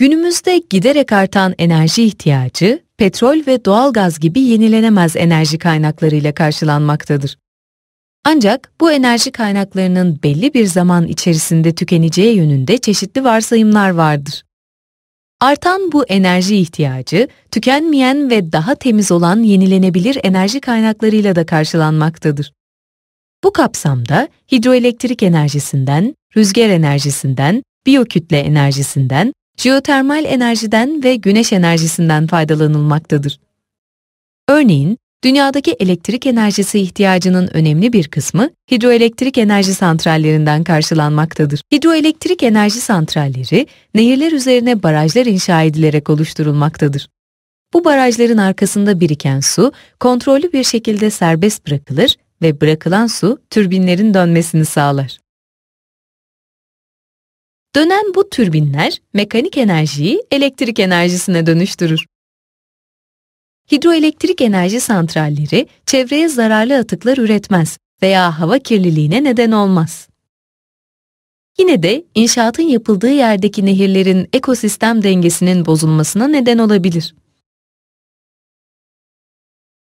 Günümüzde giderek artan enerji ihtiyacı, petrol ve doğalgaz gibi yenilenemez enerji kaynaklarıyla karşılanmaktadır. Ancak bu enerji kaynaklarının belli bir zaman içerisinde tükeneceği yönünde çeşitli varsayımlar vardır. Artan bu enerji ihtiyacı, tükenmeyen ve daha temiz olan yenilenebilir enerji kaynaklarıyla da karşılanmaktadır. Bu kapsamda hidroelektrik enerjisinden, rüzgar enerjisinden, biyokütle enerjisinden, jeotermal enerjiden ve güneş enerjisinden faydalanılmaktadır. Örneğin, dünyadaki elektrik enerjisi ihtiyacının önemli bir kısmı hidroelektrik enerji santrallerinden karşılanmaktadır. Hidroelektrik enerji santralleri, nehirler üzerine barajlar inşa edilerek oluşturulmaktadır. Bu barajların arkasında biriken su, kontrollü bir şekilde serbest bırakılır ve bırakılan su türbinlerin dönmesini sağlar. Dönen bu türbinler mekanik enerjiyi elektrik enerjisine dönüştürür. Hidroelektrik enerji santralleri çevreye zararlı atıklar üretmez veya hava kirliliğine neden olmaz. Yine de inşaatın yapıldığı yerdeki nehirlerin ekosistem dengesinin bozulmasına neden olabilir.